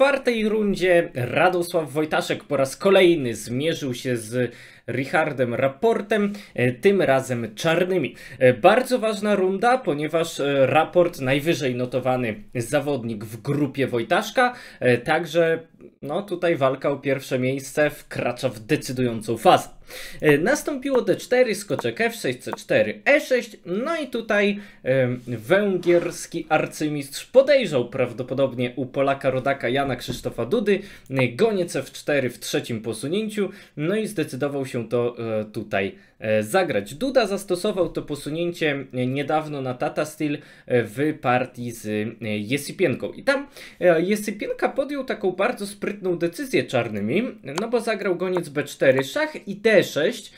czwartej rundzie Radosław Wojtaszek po raz kolejny zmierzył się z Richardem Raportem, e, tym razem czarnymi. E, bardzo ważna runda, ponieważ e, raport najwyżej notowany zawodnik w grupie Wojtaszka, także no tutaj walka o pierwsze miejsce wkracza w decydującą fazę. Nastąpiło D4, skoczek F6, C4, E6, no i tutaj węgierski arcymistrz podejrzał prawdopodobnie u Polaka rodaka Jana Krzysztofa Dudy, goniec F4 w trzecim posunięciu, no i zdecydował się to e, tutaj e, zagrać. Duda zastosował to posunięcie e, niedawno na Tata Steel w partii z Jesypienką. I tam Jesypienka podjął taką bardzo sprytną decyzję czarnymi, no bo zagrał goniec B4 szach i D6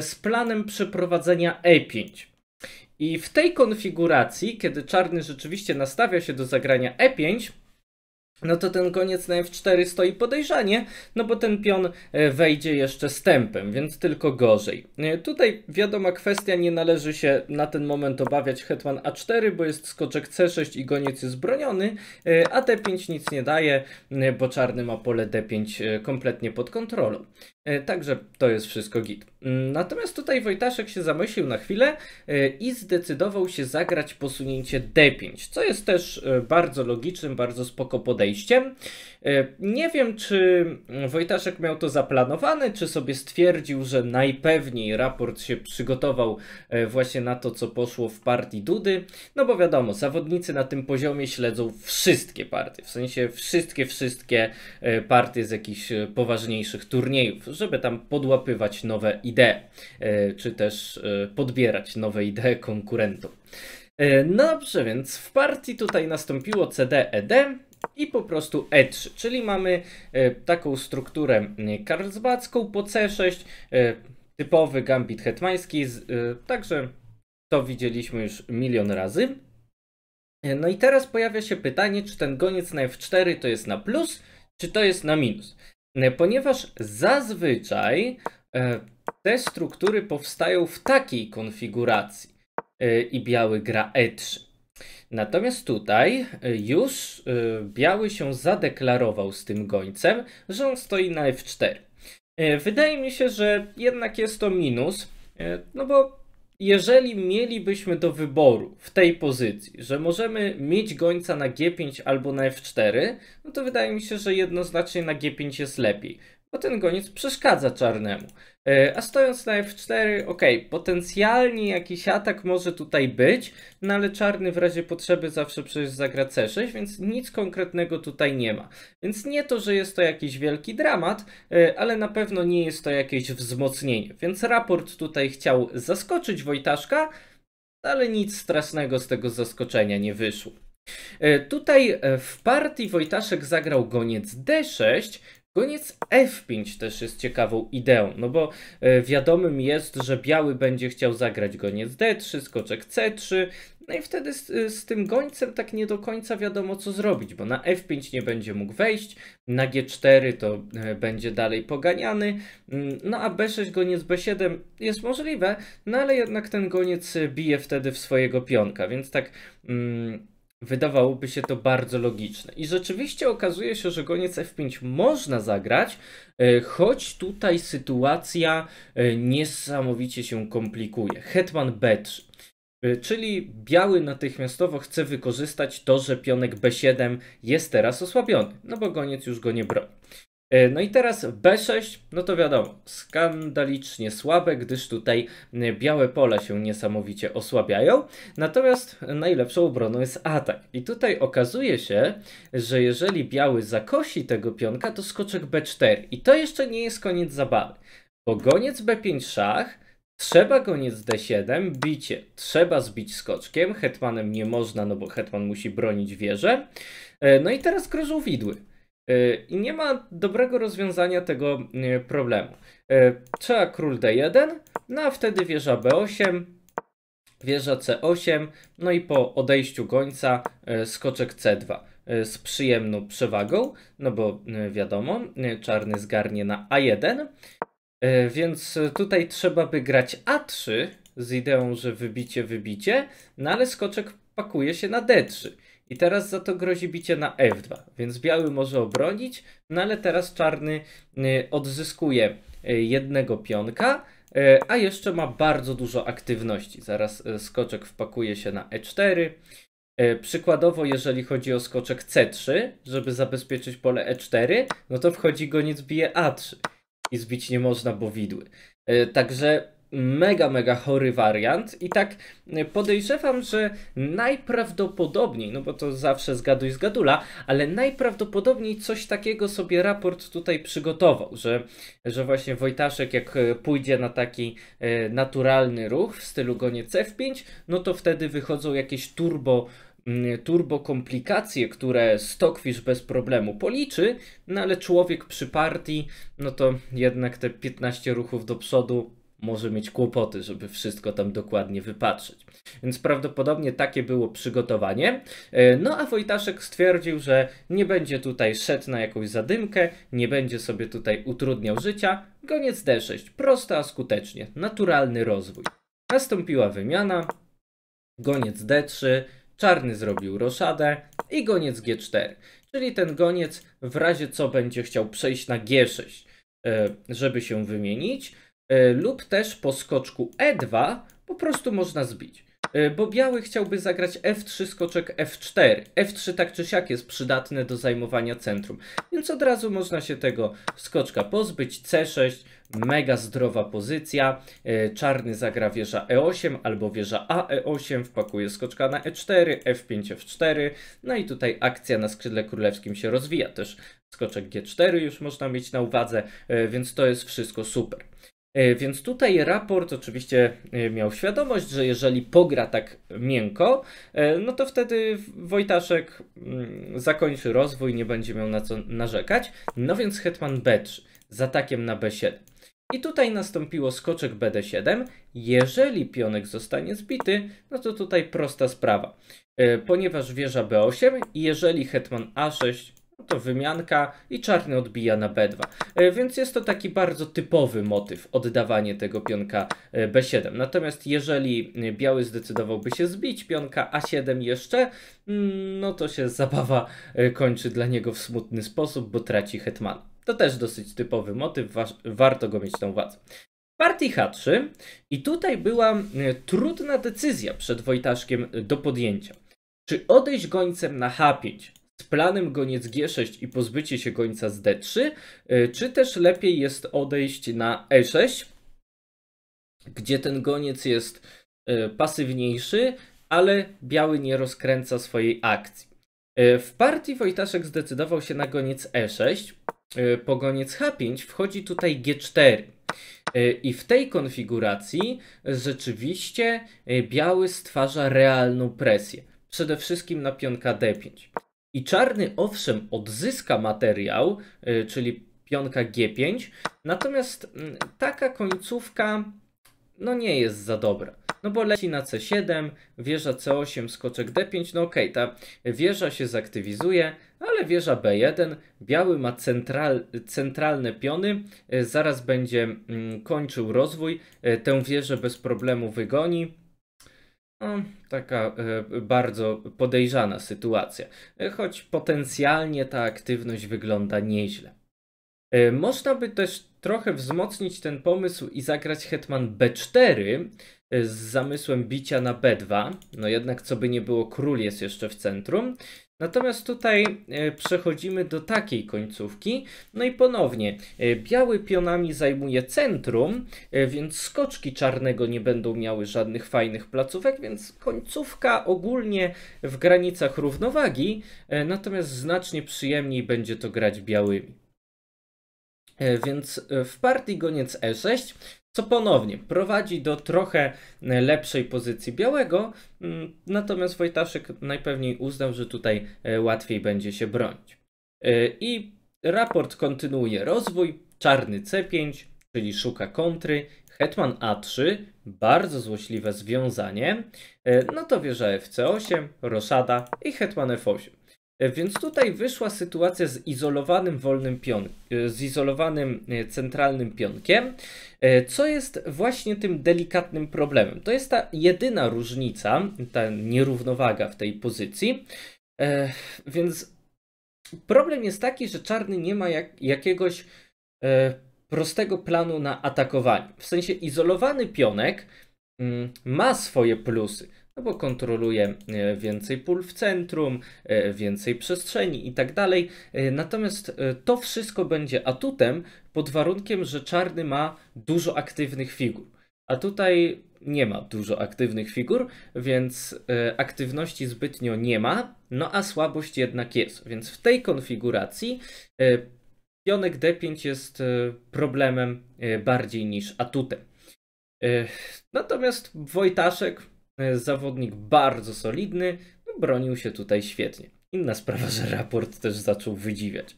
z planem przeprowadzenia E5. I w tej konfiguracji, kiedy czarny rzeczywiście nastawia się do zagrania E5, no to ten koniec na f4 stoi podejrzanie, no bo ten pion e, wejdzie jeszcze stępem, więc tylko gorzej. E, tutaj wiadoma kwestia, nie należy się na ten moment obawiać hetman a4, bo jest skoczek c6 i goniec jest broniony, e, a d5 nic nie daje, bo czarny ma pole d5 kompletnie pod kontrolą. E, także to jest wszystko git. Mm, natomiast tutaj Wojtaszek się zamyślił na chwilę e, i zdecydował się zagrać posunięcie D5, co jest też e, bardzo logicznym, bardzo spoko podejściem. E, nie wiem, czy Wojtaszek miał to zaplanowane, czy sobie stwierdził, że najpewniej raport się przygotował e, właśnie na to, co poszło w partii Dudy. No bo wiadomo, zawodnicy na tym poziomie śledzą wszystkie partie, w sensie wszystkie, wszystkie e, partie z jakichś poważniejszych turniejów, żeby tam podłapywać nowe idee, czy też podbierać nowe idee konkurentów. Dobrze, więc w partii tutaj nastąpiło CDED i po prostu E3, czyli mamy e, taką strukturę e, karlsbacką po C6, e, typowy gambit hetmański, także to widzieliśmy już milion razy. No i teraz pojawia się pytanie, czy ten goniec na F4 to jest na plus, czy to jest na minus. Ponieważ zazwyczaj te struktury powstają w takiej konfiguracji i biały gra E3. Natomiast tutaj e, już e, biały się zadeklarował z tym gońcem, że on stoi na f4. E, wydaje mi się, że jednak jest to minus, no bo jeżeli mielibyśmy do wyboru w tej pozycji, że możemy mieć gońca na G5 albo na F4, no to wydaje mi się, że jednoznacznie na G5 jest lepiej, bo ten goniec przeszkadza czarnemu. E, a stojąc na F4, ok, potencjalnie jakiś atak może tutaj być, no ale czarny w razie potrzeby zawsze przecież zagra C6, więc nic konkretnego tutaj nie ma. Więc nie to, że jest to jakiś wielki dramat, e, ale na pewno nie jest to jakieś wzmocnienie. Więc raport tutaj chciał zaskoczyć Wojtaszka, ale nic strasznego z tego zaskoczenia nie wyszło. E, tutaj w partii Wojtaszek zagrał goniec D6, Goniec F5 też jest ciekawą ideą, no bo e, wiadomym jest, że biały będzie chciał zagrać goniec D3, skoczek C3, no i wtedy z, e, z, tym gońcem tak nie do końca wiadomo co zrobić, bo na F5 nie będzie mógł wejść, na G4 to e, będzie dalej poganiany, mm, no a B6 goniec B7 jest możliwe, no ale jednak ten goniec bije wtedy w swojego pionka, więc tak... Mm, Wydawałoby się to bardzo logiczne. I rzeczywiście okazuje się, że goniec F5 można zagrać, e, choć tutaj sytuacja e, niesamowicie się komplikuje. Hetman B3. E, czyli biały natychmiastowo chce wykorzystać to, że pionek B7 jest teraz osłabiony, no bo goniec już go nie broni. E, no i teraz B6, no to wiadomo, skandalicznie słabe, gdyż tutaj e, białe pola się niesamowicie osłabiają. Natomiast najlepszą obroną jest atak. I tutaj okazuje się, że jeżeli biały zakosi tego pionka, to skoczek B4. I to jeszcze nie jest koniec zabawy, bo goniec B5 szach Trzeba goniec d7, bicie trzeba zbić skoczkiem, hetmanem nie można, no bo hetman musi bronić wieżę. E, no i teraz grożą widły. E, I nie ma dobrego rozwiązania tego e, problemu. E, trzeba król d1, no a wtedy wieża b8, wieża c8, no i po odejściu gońca skoczek c2 z przyjemną przewagą, no bo wiadomo, czarny zgarnie na a1, więc tutaj trzeba by grać a3 z ideą, że wybicie, wybicie, no ale skoczek pakuje się na d3. I teraz za to grozi bicie na f2, więc biały może obronić, no ale teraz czarny y, odzyskuje y, jednego pionka, y, a jeszcze ma bardzo dużo aktywności. Zaraz skoczek wpakuje się na e4. Przykładowo, jeżeli chodzi o skoczek c3, żeby zabezpieczyć pole e4, no to wchodzi goniec bije a3 i zbić nie można, bo widły. Także mega, mega chory wariant i tak podejrzewam, że najprawdopodobniej, no bo to zawsze zgaduj z gadula, ale najprawdopodobniej coś takiego sobie raport tutaj przygotował, że, że właśnie Wojtaszek jak e, pójdzie na taki e, naturalny ruch w stylu gonie cf 5 no to wtedy wychodzą jakieś turbo mm, turbo komplikacje, które Stockfish bez problemu policzy, no ale człowiek przy partii, no to jednak te 15 ruchów do przodu może mieć kłopoty, żeby wszystko tam dokładnie wypatrzyć. Więc prawdopodobnie takie było przygotowanie. E, no a Wojtaszek stwierdził, że nie będzie tutaj szedł na jakąś zadymkę, nie będzie sobie tutaj utrudniał życia. Goniec D6. Prosto, a skutecznie. Naturalny rozwój. Nastąpiła wymiana. Goniec D3. Czarny zrobił roszadę i goniec G4. Czyli ten goniec w razie co będzie chciał przejść na G6, e, żeby się wymienić E, lub też po skoczku E2 po prostu można zbić. E, bo biały chciałby zagrać F3 skoczek F4. F3 tak czy siak jest przydatne do zajmowania centrum. Więc od razu można się tego skoczka pozbyć. C6, mega zdrowa pozycja. E, czarny zagra wieża E8 albo wieża AE8, wpakuje skoczka na E4, F5, F4. No i tutaj akcja na skrzydle królewskim się rozwija też. Skoczek G4 już można mieć na uwadze, więc to jest wszystko super. E, więc tutaj raport oczywiście e, miał świadomość, że jeżeli pogra tak miękko, e, no to wtedy Wojtaszek mm, zakończy rozwój, nie będzie miał na co narzekać. No więc Hetman B3 z atakiem na B7. I tutaj nastąpiło skoczek BD7. Jeżeli pionek zostanie zbity, no to tutaj prosta sprawa. Ponieważ wieża B8, jeżeli hetman A6, to wymianka i czarny odbija na B2. E, więc jest to taki bardzo typowy motyw, oddawanie tego pionka e, B7. Natomiast jeżeli e, biały zdecydowałby się zbić pionka A7 jeszcze, mm, no to się zabawa kończy dla niego w smutny sposób, bo traci hetman. To też dosyć typowy motyw, warto go mieć na uwadze partii H3 i tutaj była trudna decyzja przed Wojtaszkiem do podjęcia. Czy odejść gońcem na H5, z planem goniec G6 i pozbycie się gońca z D3, e, czy też lepiej jest odejść na E6, gdzie ten goniec jest e, pasywniejszy, ale biały nie rozkręca swojej akcji. E, w partii Wojtaszek zdecydował się na goniec E6, po goniec H5 wchodzi tutaj G4. I w tej konfiguracji rzeczywiście biały stwarza realną presję. Przede wszystkim na pionka D5 i czarny owszem odzyska materiał, y, czyli pionka G5, natomiast mm, taka końcówka no nie jest za dobra. No bo leci na C7, wieża C8, skoczek D5, no okej, okay, ta wieża się zaktywizuje, ale wieża B1, biały ma central, centralne piony, y, zaraz będzie mm, kończył rozwój, y, tę wieżę bez problemu wygoni. No, taka e, bardzo podejrzana sytuacja, e, choć potencjalnie ta aktywność wygląda nieźle. E, można by też trochę wzmocnić ten pomysł i zagrać Hetman B4 z zamysłem bicia na B2. No jednak, co by nie było, król jest jeszcze w centrum. Natomiast tutaj e, przechodzimy do takiej końcówki. No i ponownie, e, biały pionami zajmuje centrum, e, więc skoczki czarnego nie będą miały żadnych fajnych placówek, więc końcówka ogólnie w granicach równowagi, natomiast znacznie przyjemniej będzie to grać białymi. Więc w partii goniec E6 co ponownie prowadzi do trochę lepszej pozycji białego, mm, natomiast Wojtaszek najpewniej uznał, że tutaj e, łatwiej będzie się bronić. E, I raport kontynuuje rozwój, czarny C5, czyli szuka kontry, hetman A3, bardzo złośliwe związanie, e, no to wieża FC8, roszada i hetman F8. E, więc tutaj wyszła sytuacja z izolowanym wolnym e, z izolowanym e, centralnym pionkiem, co jest właśnie tym delikatnym problemem. To jest ta jedyna różnica, ta nierównowaga w tej pozycji. Więc problem jest taki, że czarny nie ma jak, jakiegoś prostego planu na atakowanie. W sensie izolowany pionek mm, ma swoje plusy no bo kontroluje e, więcej pól w centrum, e, więcej przestrzeni i tak dalej. E, natomiast to wszystko będzie atutem pod warunkiem, że czarny ma dużo aktywnych figur. A tutaj nie ma dużo aktywnych figur, więc aktywności zbytnio nie ma, no a słabość jednak jest. Więc w tej konfiguracji pionek D5 jest problemem bardziej niż atutem. Natomiast Wojtaszek E, zawodnik bardzo solidny, no bronił się tutaj świetnie. Inna sprawa, że raport też zaczął wydziwiać.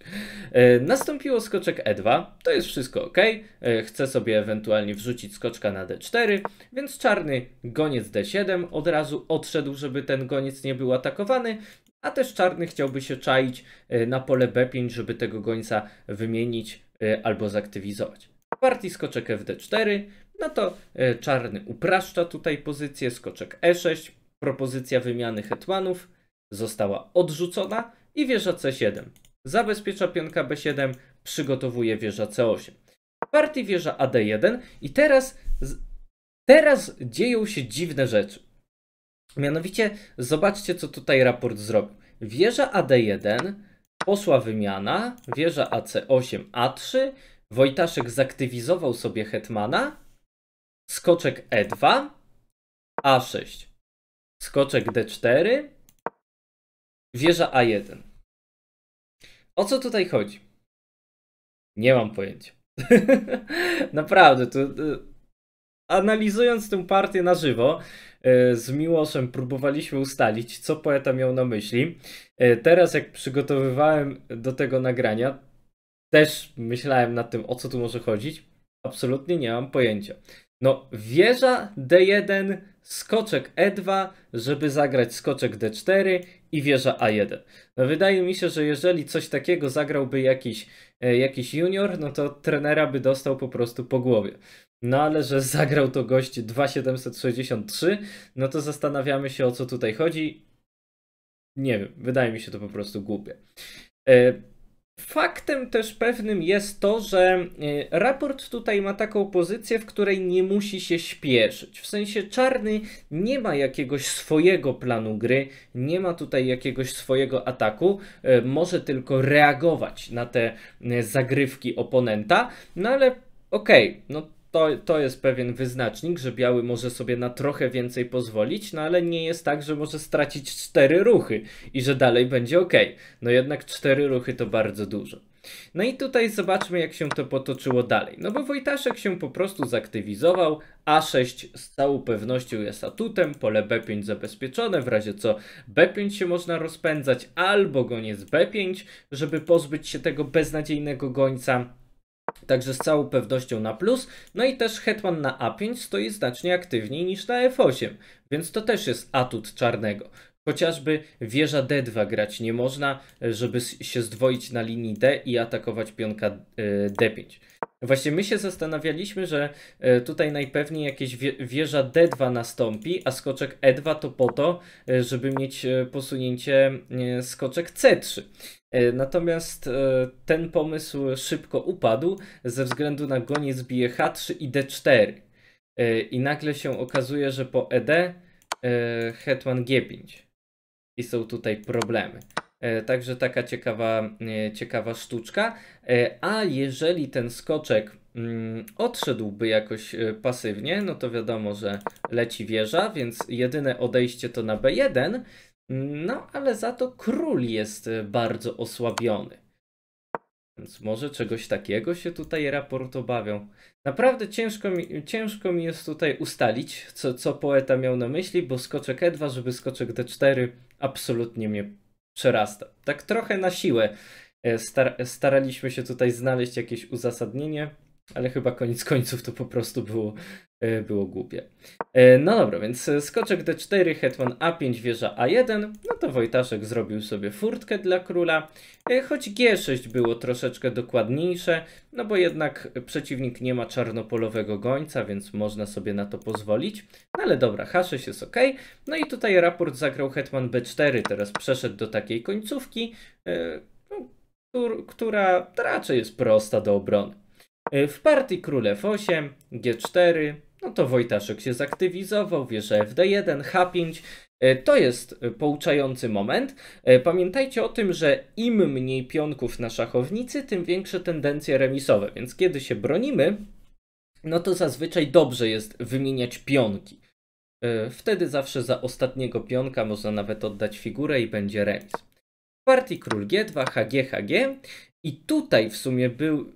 E, nastąpiło skoczek E2, to jest wszystko ok. E, chcę sobie ewentualnie wrzucić skoczka na D4, więc czarny goniec D7 od razu odszedł, żeby ten goniec nie był atakowany, a też czarny chciałby się czaić na pole B5, żeby tego gońca wymienić albo zaktywizować. Partii skoczek FD4, no to e, czarny upraszcza tutaj pozycję, skoczek e6, propozycja wymiany hetmanów została odrzucona i wieża c7. Zabezpiecza pionka b7, przygotowuje wieża c8. Partii wieża ad1 i teraz, teraz dzieją się dziwne rzeczy. Mianowicie, zobaczcie co tutaj raport zrobił. Wieża ad1, poszła wymiana, wieża ac8, a3, Wojtaszek zaktywizował sobie hetmana, skoczek E2, A6, skoczek D4, wieża A1. O co tutaj chodzi? Nie mam pojęcia. Naprawdę, to, to, y, analizując tę partię na żywo, y, z Miłoszem próbowaliśmy ustalić, co poeta miał na myśli. Y, teraz, jak przygotowywałem do tego nagrania, też myślałem nad tym, o co tu może chodzić. Absolutnie nie mam pojęcia. No, wieża D1, skoczek E2, żeby zagrać skoczek D4 i wieża A1. No, wydaje mi się, że jeżeli coś takiego zagrałby jakiś, e, jakiś junior, no to trenera by dostał po prostu po głowie. No ale że zagrał to gość 2763, no to zastanawiamy się o co tutaj chodzi. Nie wiem, wydaje mi się to po prostu głupie. E, Faktem też pewnym jest to, że e, raport tutaj ma taką pozycję, w której nie musi się śpieszyć. W sensie czarny nie ma jakiegoś swojego planu gry, nie ma tutaj jakiegoś swojego ataku, e, może tylko reagować na te e, zagrywki oponenta, no ale okej, okay, no to, to jest pewien wyznacznik, że biały może sobie na trochę więcej pozwolić, no ale nie jest tak, że może stracić cztery ruchy i że dalej będzie ok. No jednak cztery ruchy to bardzo dużo. No i tutaj zobaczmy, jak się to potoczyło dalej. No bo Wojtaszek się po prostu zaktywizował, A6 z całą pewnością jest atutem, pole B5 zabezpieczone, w razie co B5 się można rozpędzać, albo goniec B5, żeby pozbyć się tego beznadziejnego gońca Także z całą pewnością na plus. No i też Hetman na A5 stoi znacznie aktywniej niż na F8, więc to też jest atut czarnego. Chociażby wieża D2 grać nie można, żeby się zdwoić na linii D i atakować pionka e, D5. Właśnie my się zastanawialiśmy, że e, tutaj najpewniej jakieś wieża D2 nastąpi, a skoczek E2 to po to, e, żeby mieć e, posunięcie skoczek C3. Natomiast ten pomysł szybko upadł ze względu na goniec bije H3 i D4. I nagle się okazuje, że po ED hetman G5. I są tutaj problemy. E, także taka ciekawa, e, ciekawa sztuczka. E, a jeżeli ten skoczek mm, odszedłby jakoś pasywnie, no to wiadomo, że leci wieża, więc jedyne odejście to na B1. No ale za to król jest bardzo osłabiony. Więc może czegoś takiego się tutaj raport obawią. Naprawdę ciężko mi, ciężko mi jest tutaj ustalić, co, co poeta miał na myśli, bo skoczek E2, żeby skoczek D4 absolutnie mnie przerasta. Tak trochę na siłę e, star staraliśmy się tutaj znaleźć jakieś uzasadnienie, ale chyba koniec końców to po prostu było E, było głupie. E, no dobra, więc skoczek d4, hetman a5, wieża a1, no to Wojtaszek zrobił sobie furtkę dla króla, e, choć g6 było troszeczkę dokładniejsze, no bo jednak przeciwnik nie ma czarnopolowego gońca, więc można sobie na to pozwolić, no ale dobra, h6 jest ok, no i tutaj raport zagrał hetman b4, teraz przeszedł do takiej końcówki, no, która raczej jest prosta do obrony. W partii królew 8, g4, no to Wojtaszek się zaktywizował, wie, że FD1, H5 to jest e, pouczający moment. E, pamiętajcie o tym, że im mniej pionków na szachownicy, tym większe tendencje remisowe, więc kiedy się bronimy, no to zazwyczaj dobrze jest wymieniać pionki. E, wtedy zawsze za ostatniego pionka można nawet oddać figurę i będzie remis. partii król G2, HG, HG i tutaj w sumie był,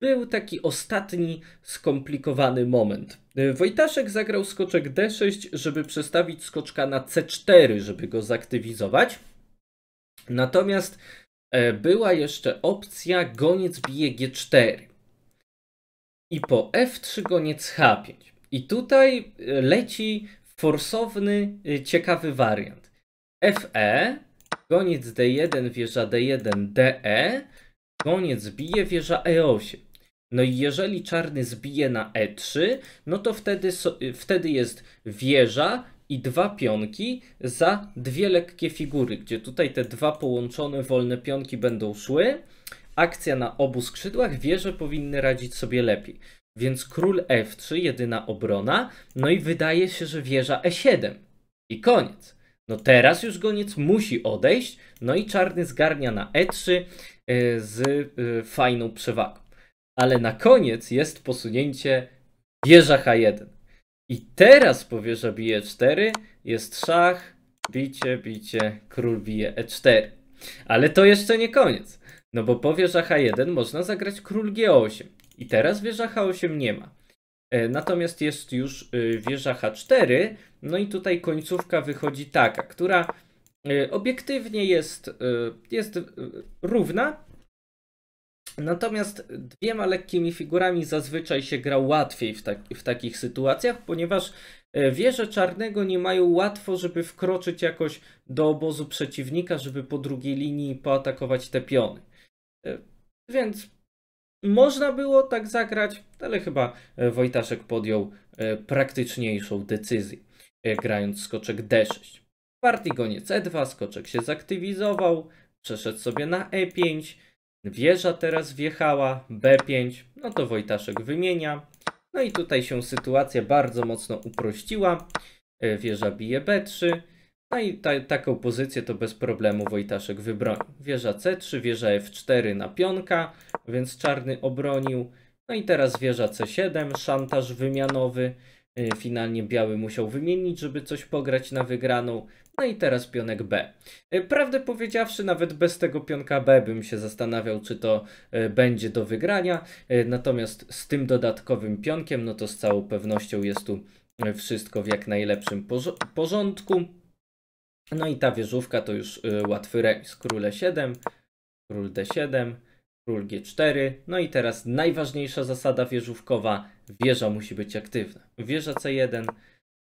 był taki ostatni skomplikowany moment. E, Wojtaszek zagrał skoczek D6, żeby przestawić skoczka na C4, żeby go zaktywizować. Natomiast e, była jeszcze opcja goniec bije G4 i po F3 goniec H5. I tutaj e, leci forsowny, ciekawy wariant. FE, goniec D1, wieża D1, DE, goniec bije, wieża E8. No i jeżeli czarny zbije na e3, no to wtedy, so, y, wtedy jest wieża i dwa pionki za dwie lekkie figury, gdzie tutaj te dwa połączone wolne pionki będą szły. Akcja na obu skrzydłach, wieże powinny radzić sobie lepiej. Więc król f3, e jedyna obrona, no i wydaje się, że wieża e7. I koniec. No teraz już goniec musi odejść, no i czarny zgarnia na e3 y, z y, fajną przewagą ale na koniec jest posunięcie wieża H1. I teraz po wieża bije 4 jest szach, bicie, bicie, król bije E4. Ale to jeszcze nie koniec, no bo po wieża H1 można zagrać król G8. I teraz wieża H8 nie ma. E, natomiast jest już y, wieża H4, no i tutaj końcówka wychodzi taka, która y, obiektywnie jest, y, jest równa, Natomiast dwiema lekkimi figurami zazwyczaj się gra łatwiej w, tak, w takich sytuacjach, ponieważ e, wieże czarnego nie mają łatwo, żeby wkroczyć jakoś do obozu przeciwnika, żeby po drugiej linii poatakować te piony. E, więc można było tak zagrać, ale chyba e, Wojtaszek podjął praktyczniejszą decyzję, grając skoczek D6. Partigoniec E2, skoczek się zaktywizował, przeszedł sobie na E5, Wieża teraz wjechała, B5, no to Wojtaszek wymienia. No i tutaj się sytuacja bardzo mocno uprościła. E, wieża bije B3, no i ta, taką pozycję to bez problemu Wojtaszek wybroni. Wieża C3, wieża F4 na pionka, więc czarny obronił. No i teraz wieża C7, szantaż wymianowy. E, finalnie biały musiał wymienić, żeby coś pograć na wygraną. No i teraz pionek B. E, prawdę powiedziawszy, nawet bez tego pionka B bym się zastanawiał, czy to e, będzie do wygrania. E, natomiast z tym dodatkowym pionkiem, no to z całą pewnością jest tu wszystko w jak najlepszym porządku. No i ta wieżówka to już łatwy remis. Król E7, król D7, król G4. No i teraz najważniejsza zasada wieżówkowa. Wieża musi być aktywna. Wieża C1,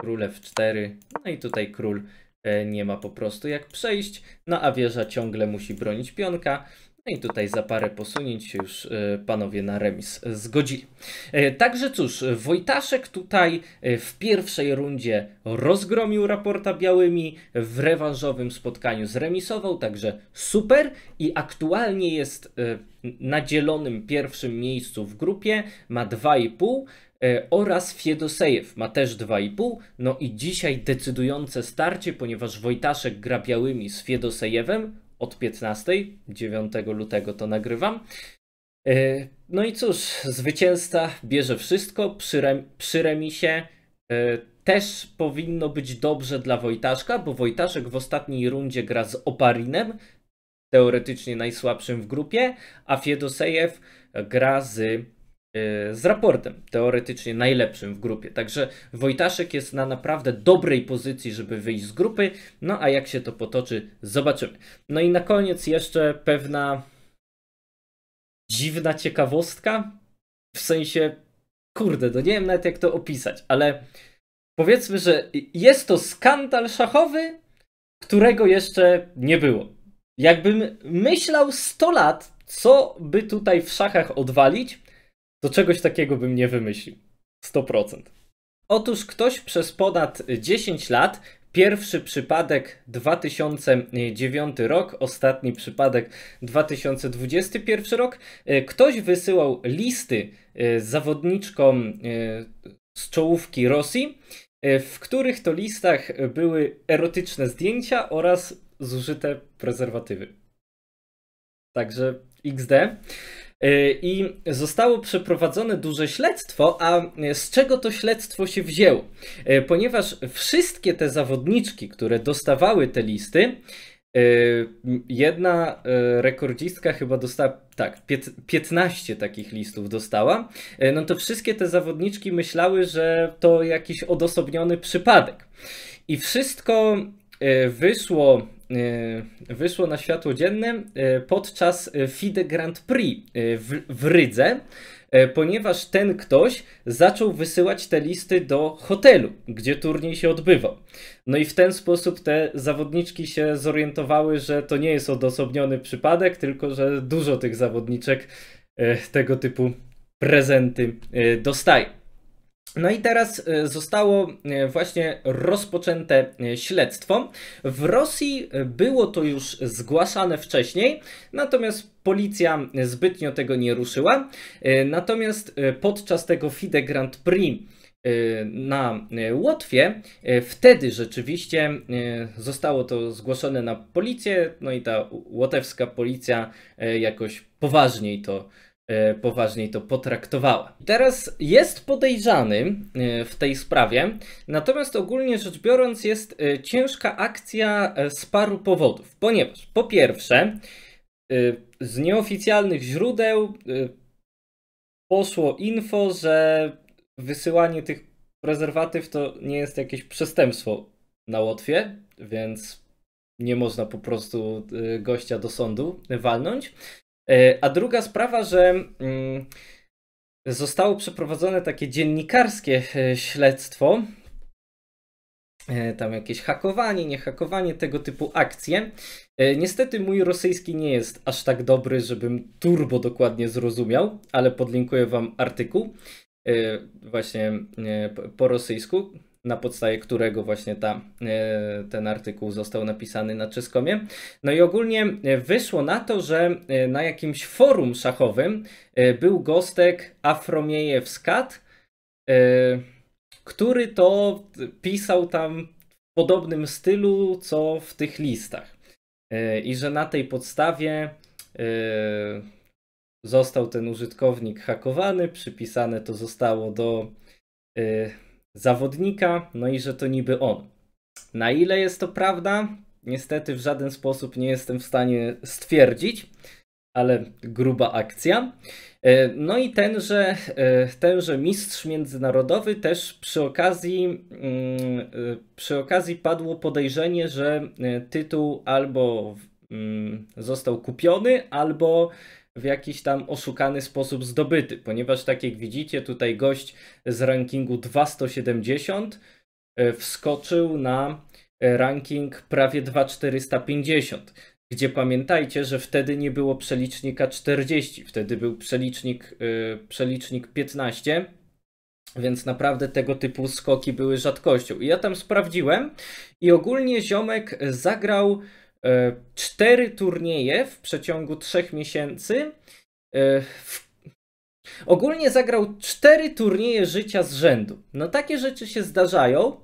król F4, no i tutaj król E, nie ma po prostu jak przejść. No a wieża ciągle musi bronić pionka, no i tutaj za parę posunięć się już e, panowie na remis zgodzili. E, także cóż, Wojtaszek tutaj e, w pierwszej rundzie rozgromił raporta białymi, w rewanżowym spotkaniu zremisował, także super i aktualnie jest na dzielonym pierwszym miejscu w grupie, ma 2,5 oraz Fiedosejew ma też 2,5. No i dzisiaj decydujące starcie, ponieważ Wojtaszek gra białymi z Fiedosejewem, od 15, 9 lutego to nagrywam. E, no i cóż, zwycięzca bierze wszystko przy, rem, przy remisie. Też powinno być dobrze dla Wojtaszka, bo Wojtaszek w ostatniej rundzie gra z Oparinem, teoretycznie najsłabszym w grupie, a Fiedosejew gra z E, z raportem teoretycznie najlepszym w grupie. Także Wojtaszek jest na naprawdę dobrej pozycji, żeby wyjść z grupy. No a jak się to potoczy, zobaczymy. No i na koniec jeszcze pewna dziwna ciekawostka. W sensie, kurde, no nie wiem nawet jak to opisać, ale powiedzmy, że jest to skandal szachowy, którego jeszcze nie było. Jakbym myślał 100 lat, co by tutaj w szachach odwalić, to czegoś takiego bym nie wymyślił. 100%. Otóż ktoś przez ponad 10 lat, pierwszy przypadek 2009 rok, ostatni przypadek 2021 rok, e, ktoś wysyłał listy e, zawodniczkom e, z czołówki Rosji, w których to listach były erotyczne zdjęcia oraz zużyte prezerwatywy. Także XD. E, I zostało przeprowadzone duże śledztwo, a z czego to śledztwo się wzięło? E, ponieważ wszystkie te zawodniczki, które dostawały te listy, e, Jedna rekordzistka chyba dostała, tak, 15 takich listów dostała. No to wszystkie te zawodniczki myślały, że to jakiś odosobniony przypadek. I wszystko E, wyszło, e, wyszło na światło dzienne e, podczas FIDE Grand Prix w, w Rydze, ponieważ ten ktoś zaczął wysyłać te listy do hotelu, gdzie turniej się odbywał. No i w ten sposób te zawodniczki się zorientowały, że to nie jest odosobniony przypadek, tylko że dużo tych zawodniczek tego typu prezenty dostaje. No i teraz e, zostało e, właśnie rozpoczęte e, śledztwo. W Rosji było to już zgłaszane wcześniej, natomiast policja zbytnio tego nie ruszyła. Natomiast podczas tego FIDE Grand Prix na Łotwie, wtedy rzeczywiście zostało to zgłoszone na policję, no i ta łotewska policja jakoś poważniej to E, poważniej to potraktowała. Teraz jest podejrzany e, w tej sprawie, natomiast ogólnie rzecz biorąc jest e, ciężka akcja z paru powodów, ponieważ po pierwsze z nieoficjalnych źródeł poszło info, że wysyłanie tych prezerwatyw to nie jest jakieś przestępstwo na Łotwie, więc nie można po prostu gościa do sądu walnąć. E, a druga sprawa, że mm, zostało przeprowadzone takie dziennikarskie e, śledztwo. E, tam jakieś hakowanie, nie hakowanie, tego typu akcje. Niestety mój rosyjski nie jest aż tak dobry, żebym turbo dokładnie zrozumiał, ale podlinkuję wam artykuł właśnie po rosyjsku na podstawie którego właśnie ta, e, ten artykuł został napisany na Czeskomie. No i ogólnie e, wyszło na to, że e, na jakimś forum szachowym był gostek Afromiejewskat, który to pisał tam w podobnym stylu, co w tych listach. I że na tej podstawie został ten użytkownik hakowany, przypisane to zostało do zawodnika, no i że to niby on. Na ile jest to prawda? Niestety w żaden sposób nie jestem w stanie stwierdzić, ale gruba akcja. E, no i tenże, e, tenże mistrz międzynarodowy też przy okazji, mm, e, przy okazji padło podejrzenie, że tytuł albo mm, został kupiony, albo w jakiś tam oszukany sposób zdobyty, ponieważ tak jak widzicie, tutaj gość z rankingu 2170 e, wskoczył na e, ranking prawie 2450, gdzie pamiętajcie, że wtedy nie było przelicznika 40, wtedy był przelicznik, e, przelicznik 15. Więc naprawdę tego typu skoki były rzadkością. I ja tam sprawdziłem i ogólnie ziomek zagrał E, cztery turnieje w przeciągu trzech miesięcy. E, ogólnie zagrał cztery turnieje życia z rzędu. No takie rzeczy się zdarzają.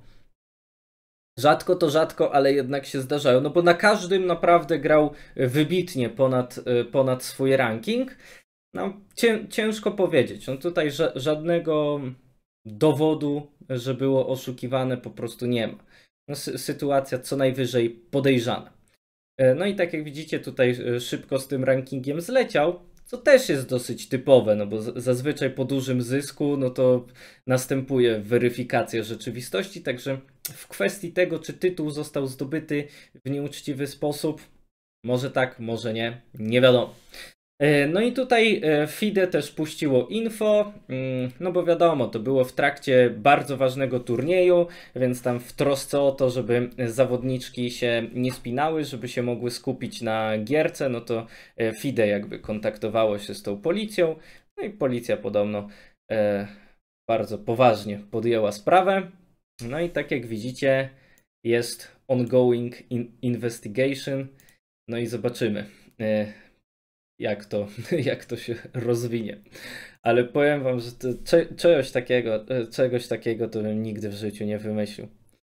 Rzadko to rzadko, ale jednak się zdarzają. No bo na każdym naprawdę grał wybitnie ponad, e, ponad swój ranking. No, ciężko powiedzieć. No tutaj żadnego dowodu, że było oszukiwane, po prostu nie ma. No, sy sytuacja co najwyżej podejrzana. E, no i tak jak widzicie, tutaj e, szybko z tym rankingiem zleciał. To też jest dosyć typowe, no bo zazwyczaj po dużym zysku, no to następuje weryfikacja rzeczywistości. Także w kwestii tego, czy tytuł został zdobyty w nieuczciwy sposób, może tak, może nie, nie wiadomo. E, no i tutaj e, FIDE też puściło info, mm, no bo wiadomo, to było w trakcie bardzo ważnego turnieju, więc tam w trosce o to, żeby zawodniczki się nie spinały, żeby się mogły skupić na gierce, no to e, FIDE jakby kontaktowało się z tą policją, no i policja podobno bardzo poważnie podjęła sprawę. No i tak jak widzicie, jest ongoing investigation, no i zobaczymy jak to, jak to się rozwinie. Ale powiem wam, że czegoś, takiego, e, czegoś takiego to bym nigdy w życiu nie wymyślił.